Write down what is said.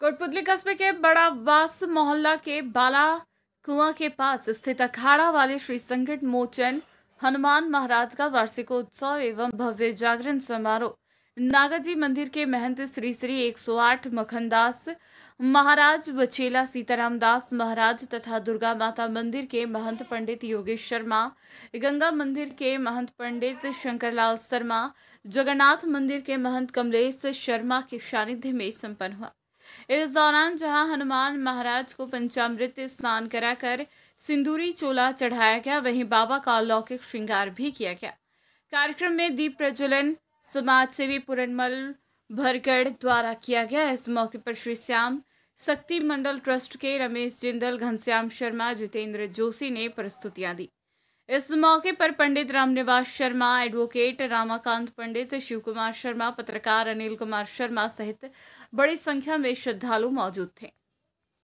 कोटपुतली कस्बे के बड़ा वास मोहल्ला के बाला कुआं के पास स्थित अखाड़ा वाले श्री संकट मोचन हनुमान महाराज का वार्षिकोत्सव एवं भव्य जागरण समारोह नागाजी मंदिर के महंत श्री श्री 108 मखनदास महाराज बचेला सीताराम दास महाराज तथा दुर्गा माता मंदिर के महंत पंडित योगेश शर्मा गंगा मंदिर के महंत पंडित शंकरलाल शर्मा जगन्नाथ मंदिर के महंत कमलेश शर्मा के सानिध्य में संपन्न हुआ इस दौरान जहां हनुमान महाराज को पंचामृत स्नान कराकर सिंदूरी चोला चढ़ाया गया वहीं बाबा का अलौकिक श्रृंगार भी किया गया कार्यक्रम में दीप प्रज्वलन समाज सेवी पुरनमल भरगढ़ द्वारा किया गया इस मौके पर श्री श्याम शक्ति मंडल ट्रस्ट के रमेश जिंदल घनश्याम शर्मा जितेंद्र जोशी ने प्रस्तुतियां दी इस मौके पर पंडित रामनिवास शर्मा एडवोकेट रामाकांत पंडित शिव कुमार शर्मा पत्रकार अनिल कुमार शर्मा सहित बड़ी संख्या में श्रद्धालु मौजूद थे